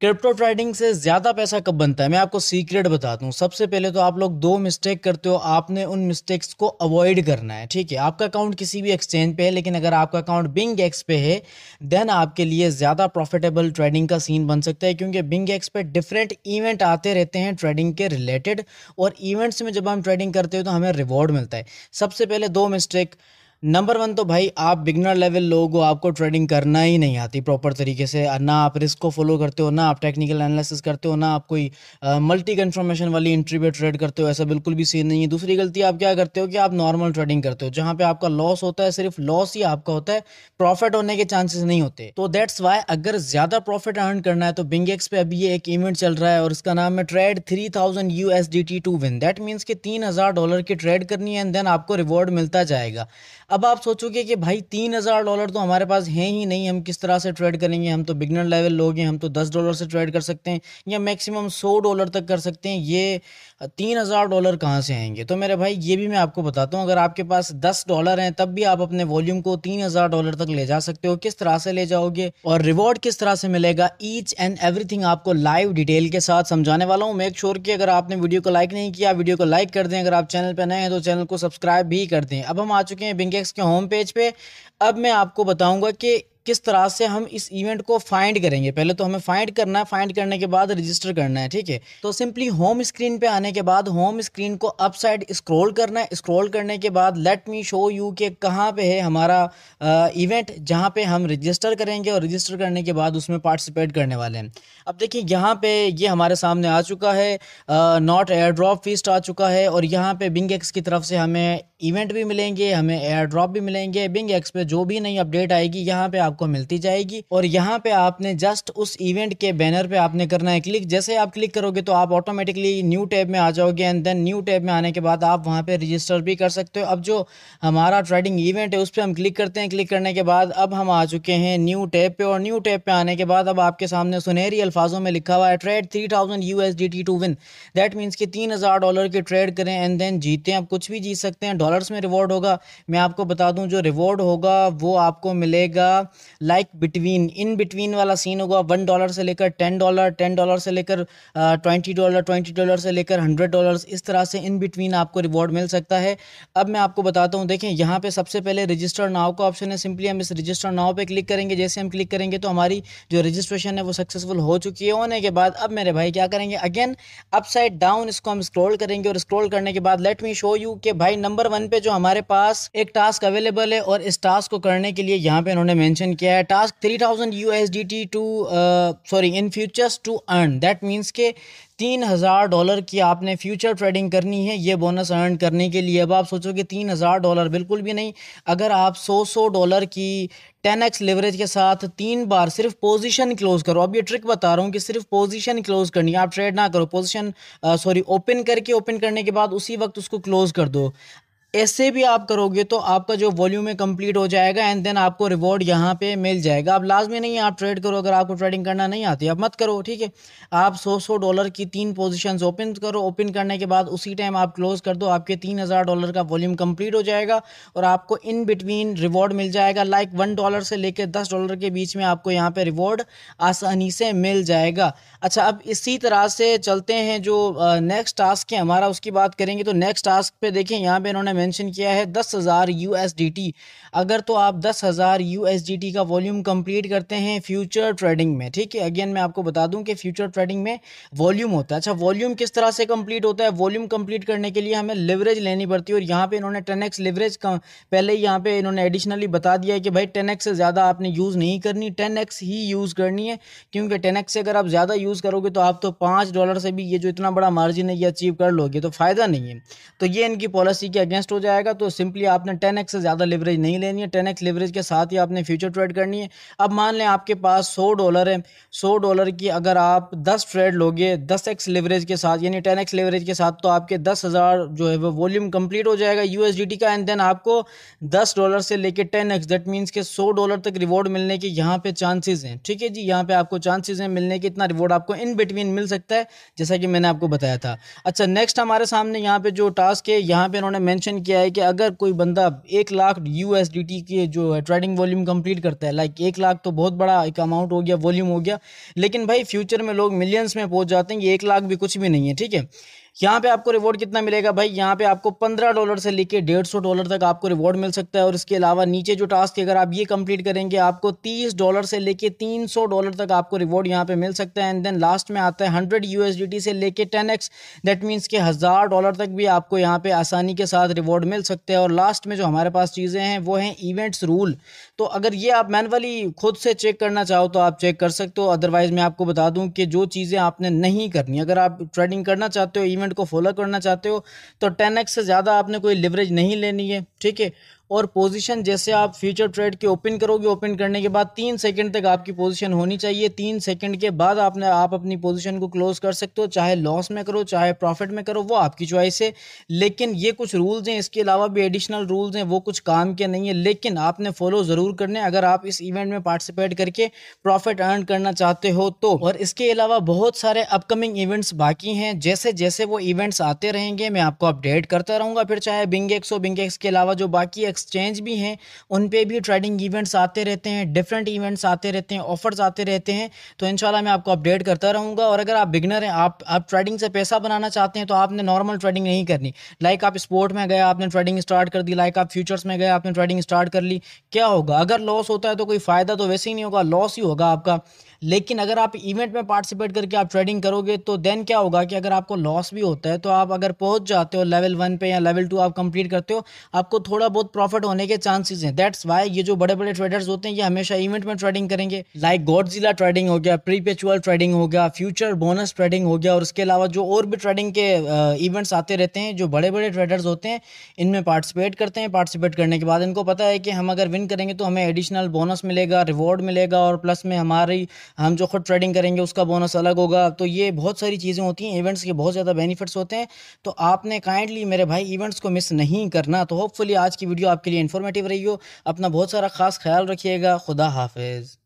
crypto trading से ज़्यादा पैसा कब बनता है मैं आपको सीक्रेट बताता हूँ सबसे पहले तो आप लोग दो मिस्टेक करते हो आपने उन मिस्टेक्स को अवॉइड करना है ठीक है आपका अकाउंट किसी भी एक्सचेंज पे है लेकिन अगर आपका अकाउंट बिंग एक्स पे है देन आपके लिए ज़्यादा प्रॉफिटेबल ट्रेडिंग का सीन बन सकता है क्योंकि बिंग एक्स पे डिफरेंट इवेंट आते रहते हैं ट्रेडिंग के रिलेटेड और इवेंट्स में जब हम ट्रेडिंग करते हो तो हमें रिवॉर्ड मिलता है सबसे पहले दो मिस्टेक नंबर वन तो भाई आप बिगनर लेवल लोग हो आपको ट्रेडिंग करना ही नहीं आती प्रॉपर तरीके से ना आप रिस्क को फॉलो करते हो ना आप टेक्निकल एनालिसिस करते हो ना आप कोई मल्टी कन्फर्मेशन वाली इंट्री पे ट्रेड करते हो ऐसा बिल्कुल भी सीन नहीं है दूसरी गलती आप क्या करते हो कि आप नॉर्मल ट्रेडिंग करते हो जहाँ पे आपका लॉस होता है सिर्फ लॉस ही आपका होता है प्रॉफिट होने के चांसेस नहीं होते तो दैट्स वाई अगर ज्यादा प्रॉफिट अर्न करना है तो बिंगेक्स पे अभी ये एक इवेंट चल रहा है और उसका नाम है trade three thousand U S D T to win that means की तीन हजार डॉलर की ट्रेड करनी है एंड देन आपको रिवॉर्ड मिलता जाएगा अब आप सोचोगे कि भाई तीन हज़ार डॉलर तो हमारे पास हैं ही नहीं हम किस तरह से ट्रेड करेंगे हम तो बिगनर लेवल लोग हैं हम तो दस डॉलर से ट्रेड कर सकते हैं या मैक्सिमम सौ डॉलर तक कर सकते हैं ये तीन हज़ार डॉलर कहाँ से आएंगे तो मेरे भाई ये भी मैं आपको बताता हूँ अगर आपके पास दस डॉलर हैं तब भी आप अपने वॉल्यूम को तीन हज़ार डॉलर तक ले जा सकते हो किस तरह से ले जाओगे और रिवॉर्ड किस तरह से मिलेगा ईच एंड एवरी आपको लाइव डिटेल के साथ समझाने वाला हूँ मेक श्योर कि अगर आपने वीडियो को लाइक नहीं किया वीडियो को लाइक कर दें अगर आप चैनल पर नए हैं तो चैनल को सब्सक्राइब भी कर दें अब हम आ चुके हैं बिंगे के होम पेज पे अब मैं आपको बताऊंगा कि किस तरह से हम इस इवेंट को फाइंड करेंगे पहले तो हमें फाइंड करना है फाइंड करने के बाद रजिस्टर करना है ठीक है तो सिंपली होम स्क्रीन पे आने के बाद होम स्क्रीन को अपसाइड स्क्रॉल करना है स्क्रॉल करने के बाद लेट मी शो यू के कहाँ पे है हमारा इवेंट जहाँ पे हम रजिस्टर करेंगे और रजिस्टर करने के बाद उसमें पार्टिसिपेट करने वाले हैं अब देखिए यहाँ पे ये हमारे सामने आ चुका है नॉट एयर ड्रॉप फीस्ट आ चुका है और यहाँ पे बिंग एक्स की तरफ से हमें इवेंट भी मिलेंगे हमें एयर ड्रॉप भी मिलेंगे बिंग एक्स पे जो भी नई अपडेट आएगी यहाँ पे आप आपको मिलती जाएगी और यहाँ पे आपने जस्ट उस इवेंट के बैनर पे आपने करना है क्लिक जैसे आप क्लिक करोगे तो आप ऑटोमेटिकली न्यू टैब में आ जाओगे एंड देन न्यू टैब में आने के बाद आप वहाँ पे रजिस्टर भी कर सकते हो अब जो हमारा ट्रेडिंग इवेंट है उस पर हम क्लिक करते हैं क्लिक करने के बाद अब हम आ चुके हैं न्यू टैब पे और न्यू टैब पे आने के बाद अब आपके सामने सुनहरी अल्फाजों में लिखा हुआ है trade three thousand U S D T to win that means कि तीन हज़ार डॉलर के ट्रेड करें एंड देन हैं आप कुछ भी जीत सकते हैं डॉलर्स में रिवॉर्ड होगा मैं आपको बता दूँ जो रिवॉर्ड होगा वो आपको मिलेगा लाइक बिटवीन इन बिटवीन वाला सीन होगा वन डॉलर से लेकर टेन डॉलर टेन डॉलर से लेकर ट्वेंटी डॉलर ट्वेंटी डॉलर से लेकर हंड्रेड डॉलर इस तरह से इन बिटवीन आपको रिवॉर्ड मिल सकता है अब मैं आपको बताता हूँ देखें यहाँ पर सबसे पहले रजिस्टर नाव का ऑप्शन है सिंपली हम इस रजिस्टर नाव पर क्लिक करेंगे जैसे हम क्लिक करेंगे तो हमारी जो रजिस्ट्रेशन है वो सक्सेसफुल हो चुकी है होने के बाद अब मेरे भाई क्या करेंगे अगेन अपसाइड डाउन इसको हम स्क्रोल करेंगे और स्क्रोल करने के बाद लेट मी शो यू कि भाई नंबर वन पे जो हमारे पास एक टास्क अवेलेबल है और इस टास्क को करने के लिए यहाँ पे उन्होंने मैंशन क्वेश्चन क्या है task three thousand U S D T to sorry in futures to earn that means के तीन हज़ार डॉलर की आपने फ्यूचर ट्रेडिंग करनी है ये बोनस अर्न करने के लिए अब आप सोचो कि तीन हज़ार डॉलर बिल्कुल भी नहीं अगर आप सौ सौ डॉलर की टेन एक्स लेवरेज के साथ तीन बार सिर्फ पोजीशन क्लोज करो अब ये ट्रिक बता रहा हूँ कि सिर्फ पोजीशन क्लोज करनी आप ट्रेड ना करो पोजीशन सॉरी ओपन करके ओपन करने के बाद उसी वक्त उसको क्लोज कर दो ऐसे भी आप करोगे तो आपका जो वॉल्यूम है कंप्लीट हो जाएगा एंड देन आपको रिवॉर्ड यहाँ पे मिल जाएगा अब लाजमी नहीं आप ट्रेड करो अगर आपको ट्रेडिंग करना नहीं आती अब मत करो ठीक है आप सौ सौ डॉलर की तीन पोजीशंस ओपन करो ओपन करने के बाद उसी टाइम आप क्लोज कर दो आपके तीन हज़ार डॉलर का वॉल्यूम कम्प्लीट हो जाएगा और आपको इन बिटवीन रिवॉर्ड मिल जाएगा लाइक वन डॉलर से लेकर दस डॉलर के बीच में आपको यहाँ पर रिवॉर्ड आसानी से मिल जाएगा अच्छा अब इसी तरह से चलते हैं जो नेक्स्ट टास्क है हमारा उसकी बात करेंगे तो नेक्स्ट टास्क पर देखें यहाँ पर इन्होंने मेंशन किया है दस हज़ार यू अगर तो आप दस हज़ार यू का वॉल्यूम कंप्लीट करते हैं फ्यूचर ट्रेडिंग में ठीक है अगेन मैं आपको बता दूं कि फ्यूचर ट्रेडिंग में वॉल्यूम होता है अच्छा वॉल्यूम किस तरह से कंप्लीट होता है वॉल्यूम कंप्लीट करने के लिए हमें लेवरेज लेनी पड़ती है और यहाँ पर इन्होंने टेन एक्स पहले ही यहाँ पर इन्होंने एडिशनली बता दिया है कि भाई टेन से ज़्यादा आपने यूज़ नहीं करनी टेन ही यूज़ करनी है क्योंकि टेन से अगर आप ज़्यादा यूज़ करोगे तो आप तो पाँच डॉलर से भी ये जो इतना बड़ा मार्जिन है ये अचीव कर लोगे तो फ़ायदा नहीं है तो ये इनकी पॉलिसी के अगेंस्ट अगेंस्ट हो जाएगा तो सिंपली आपने टेन एक्स से ज़्यादा लेवरेज नहीं लेनी है टेन एक्स लेवरेज के साथ ही आपने फ्यूचर ट्रेड करनी है अब मान लें आपके पास सौ डॉलर है सौ डॉलर की अगर आप दस ट्रेड लोगे दस एक्स लेवरेज के साथ यानी टेन एक्स लेवरेज के साथ तो आपके दस हज़ार जो है वो वॉल्यूम कम्प्लीट हो जाएगा यूएसडीटी का एंड देन आपको दस डॉलर से लेकर टेन एक्स दैट मीन्स के सौ डॉलर तक रिवॉर्ड मिलने के यहाँ पे चांसेस हैं ठीक है जी यहाँ पे आपको चांसेस हैं मिलने के इतना रिवॉर्ड आपको इन बिटवीन मिल सकता है जैसा कि मैंने आपको बताया था अच्छा नेक्स्ट हमारे सामने यहाँ पे जो टास्क है यहाँ पे उन्होंने मैंशन क्वेश्चन किया है कि अगर कोई बंदा एक लाख यू के जो है ट्रेडिंग वॉल्यूम कंप्लीट करता है लाइक एक लाख तो बहुत बड़ा एक अमाउंट हो गया वॉल्यूम हो गया लेकिन भाई फ्यूचर में लोग मिलियंस में पहुंच जाते हैं ये एक लाख भी कुछ भी नहीं है ठीक है यहाँ पे आपको रिवॉर्ड कितना मिलेगा भाई यहाँ पे आपको पंद्रह डॉलर से लेके डेढ़ सौ डॉलर तक आपको रिवॉर्ड मिल सकता है और इसके अलावा नीचे जो टास्क अगर आप ये कंप्लीट करेंगे आपको तीस डॉलर से लेके तीन सौ डॉलर तक आपको रिवॉर्ड यहाँ पे मिल सकता है एंड देन लास्ट में आता है हंड्रेड यूएसडीटी से लेके टेन एक्स दैट मीन्स के हज़ार डॉलर तक भी आपको यहाँ पर आसानी के साथ रिवॉर्ड मिल सकते हैं और लास्ट में जो हमारे पास चीज़ें हैं वो हैं इवेंट्स रूल तो अगर ये आप मैनुअली खुद से चेक करना चाहो तो आप चेक कर सकते हो अदरवाइज़ मैं आपको बता दूँ कि जो चीज़ें आपने नहीं करनी अगर आप ट्रेडिंग करना चाहते हो इवेंट को फॉलो करना चाहते हो तो टेन से ज़्यादा आपने कोई लिवरेज नहीं लेनी है ठीक है और पोजीशन जैसे आप फ्यूचर ट्रेड के ओपन करोगे ओपन करने के बाद तीन सेकंड तक आपकी पोजीशन होनी चाहिए तीन सेकंड के बाद आपने आप अपनी पोजीशन को क्लोज कर सकते हो चाहे लॉस में करो चाहे प्रॉफिट में करो वो आपकी चॉइस है लेकिन ये कुछ रूल्स हैं इसके अलावा भी एडिशनल रूल्स हैं वो कुछ काम के नहीं है लेकिन आपने फॉलो ज़रूर करने अगर आप इस इवेंट में पार्टिसिपेट करके प्रॉफिट अर्न करना चाहते हो तो और इसके अलावा बहुत सारे अपकमिंग इवेंट्स बाकी हैं जैसे जैसे वो इवेंट्स आते रहेंगे मैं आपको अपडेट करता रहूँगा फिर चाहे बिंग एक्स हो बिंगेक्स के अलावा जो बाकी एक्सचेंज भी हैं उन पर भी ट्रेडिंग इवेंट्स आते रहते हैं डिफरेंट इवेंट्स आते रहते हैं ऑफर्स आते रहते हैं तो इन मैं आपको अपडेट करता रहूँगा और अगर आप बिगनर हैं आप आप ट्रेडिंग से पैसा बनाना चाहते हैं तो आपने नॉर्मल ट्रेडिंग नहीं करनी लाइक आप स्पोर्ट में गए आपने ट्रेडिंग स्टार्ट कर दी लाइक आप फ्यूचर्स में गए आपने ट्रेडिंग स्टार्ट कर ली क्या होगा अगर लॉस होता है तो कोई फ़ायदा तो वैसे ही नहीं होगा लॉस ही होगा आपका लेकिन अगर आप इवेंट में पार्टिसिपेट करके आप ट्रेडिंग करोगे तो देन क्या होगा कि अगर आपको लॉस भी होता है तो आप अगर पहुंच जाते हो लेवल वन पे या लेवल टू आप कंप्लीट करते हो आपको थोड़ा बहुत प्रॉफिट प्रॉफिट होने के चांसेस हैं दैट्स वाई ये जो बड़े बड़े ट्रेडर्स होते हैं ये हमेशा इवेंट में ट्रेडिंग करेंगे लाइक गॉडजिला ट्रेडिंग हो गया प्रीपेचुअल ट्रेडिंग हो गया फ्यूचर बोनस ट्रेडिंग हो गया और उसके अलावा जो और भी ट्रेडिंग के इवेंट्स आते रहते हैं जो बड़े बड़े ट्रेडर्स होते हैं इनमें पार्टिसिपेट करते हैं पार्टिसिपेट करने के बाद इनको पता है कि हम अगर विन करेंगे तो हमें एडिशनल बोनस मिलेगा रिवॉर्ड मिलेगा और प्लस में हमारी हम जो खुद ट्रेडिंग करेंगे उसका बोनस अलग होगा तो ये बहुत सारी चीज़ें होती हैं इवेंट्स के बहुत ज़्यादा बेनिफिट्स होते हैं तो आपने काइंडली मेरे भाई इवेंट्स को मिस नहीं करना तो होपफुली आज की वीडियो आप आपके लिए इन्फॉर्मेटिव रही हो अपना बहुत सारा खास ख्याल रखिएगा खुदा हाफिज़